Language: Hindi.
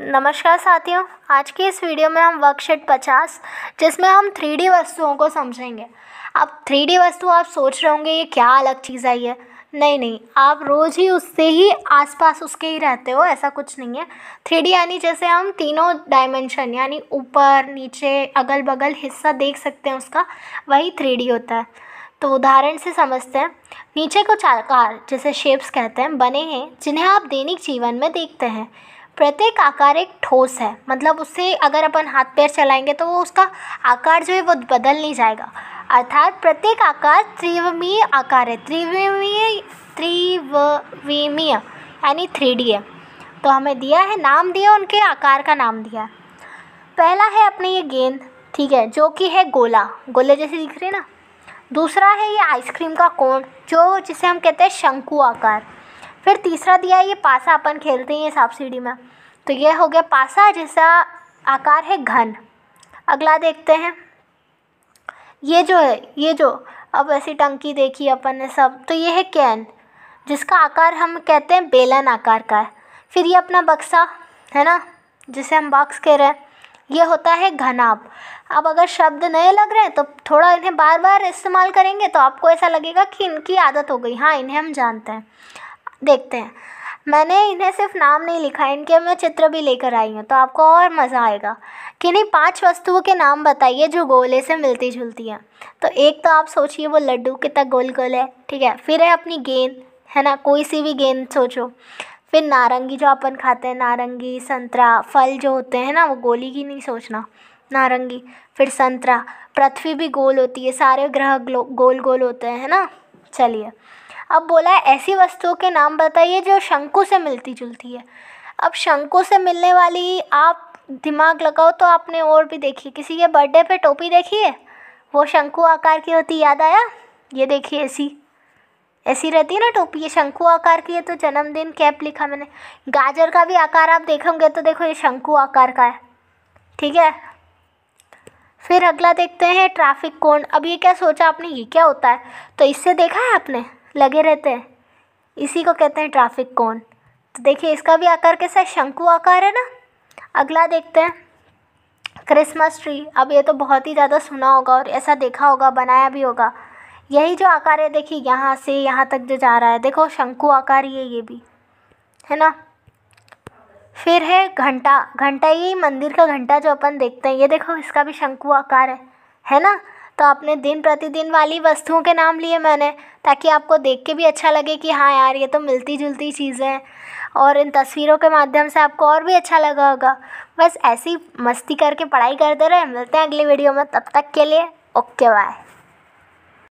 नमस्कार साथियों आज की इस वीडियो में हम वर्कशीट 50 जिसमें हम थ्री वस्तुओं को समझेंगे अब थ्री वस्तु आप सोच रहे होंगे ये क्या अलग चीज़ आई है नहीं नहीं आप रोज़ ही उससे ही आसपास उसके ही रहते हो ऐसा कुछ नहीं है थ्री यानी जैसे हम तीनों डायमेंशन यानी ऊपर नीचे अगल बगल हिस्सा देख सकते हैं उसका वही थ्री होता है तो उदाहरण से समझते हैं नीचे कुछ आकार जैसे शेप्स कहते हैं बने हैं जिन्हें आप दैनिक जीवन में देखते हैं प्रत्येक आकार एक ठोस है मतलब उससे अगर अपन हाथ पैर चलाएंगे तो वो उसका आकार जो है वो बदल नहीं जाएगा अर्थात प्रत्येक आकार त्रिवीय आकार है त्रिवमीय त्रिवमीय यानी थ्री डी है तो हमें दिया है नाम दिया उनके आकार का नाम दिया है पहला है अपने ये गेंद ठीक है जो कि है गोला गोले जैसे दिख रहे ना दूसरा है ये आइसक्रीम का कोण जो जिसे हम कहते हैं शंकु आकार फिर तीसरा दिया ये पासा अपन खेलते हैं ये सांप सीढ़ी में तो ये हो गया पासा जिसका आकार है घन अगला देखते हैं ये जो है ये जो अब ऐसी टंकी देखी अपन ने सब तो ये है कैन जिसका आकार हम कहते हैं बेलन आकार का है फिर ये अपना बक्सा है ना जिसे हम बक्स कह रहे हैं ये होता है घनाभ अब अगर शब्द नए लग रहे हैं तो थोड़ा इन्हें बार बार इस्तेमाल करेंगे तो आपको ऐसा लगेगा कि इनकी आदत हो गई हाँ इन्हें हम जानते हैं देखते हैं मैंने इन्हें सिर्फ नाम नहीं लिखा है इनके मैं चित्र भी लेकर आई हूँ तो आपको और मज़ा आएगा कि नहीं पांच वस्तुओं के नाम बताइए जो गोले से मिलती जुलती हैं तो एक तो आप सोचिए वो लड्डू कितना गोल गोल है ठीक है फिर है अपनी गेंद है ना कोई सी भी गेंद सोचो फिर नारंगी जो अपन खाते हैं नारंगी संतरा फल जो होते हैं ना वो गोली की नहीं सोचना नारंगी फिर संतरा पृथ्वी भी गोल होती है सारे ग्रह गोल गोल होते हैं है ना चलिए अब बोला है ऐसी वस्तुओं के नाम बताइए जो शंकु से मिलती जुलती है अब शंकु से मिलने वाली आप दिमाग लगाओ तो आपने और भी देखी किसी के बर्थडे पे टोपी देखी है वो शंकु आकार की होती याद आया ये देखिए ऐसी ऐसी रहती है ना टोपी ये शंकु आकार की है तो जन्मदिन कैप लिखा मैंने गाजर का भी आकार आप देखोगे तो देखो ये शंकु आकार का है ठीक है फिर अगला देखते हैं ट्रैफिक कोण अब ये क्या सोचा आपने ये क्या होता है तो इससे देखा है आपने लगे रहते हैं इसी को कहते हैं ट्रैफिक कौन तो देखिए इसका भी आकार कैसा है शंकु आकार है ना अगला देखते हैं क्रिसमस ट्री अब ये तो बहुत ही ज़्यादा सुना होगा और ऐसा देखा होगा बनाया भी होगा यही जो आकार है देखिए यहाँ से यहाँ तक जो जा रहा है देखो शंकु आकार ही है ये भी है ना फिर है घंटा घंटा ये मंदिर का घंटा जो अपन देखते हैं ये देखो इसका भी शंकु आकार है है ना तो अपने दिन प्रतिदिन वाली वस्तुओं के नाम लिए मैंने ताकि आपको देख के भी अच्छा लगे कि हाँ यार ये तो मिलती जुलती चीज़ें हैं और इन तस्वीरों के माध्यम से आपको और भी अच्छा लगा होगा बस ऐसी मस्ती करके पढ़ाई करते रहे मिलते हैं अगली वीडियो में तब तक के लिए ओके बाय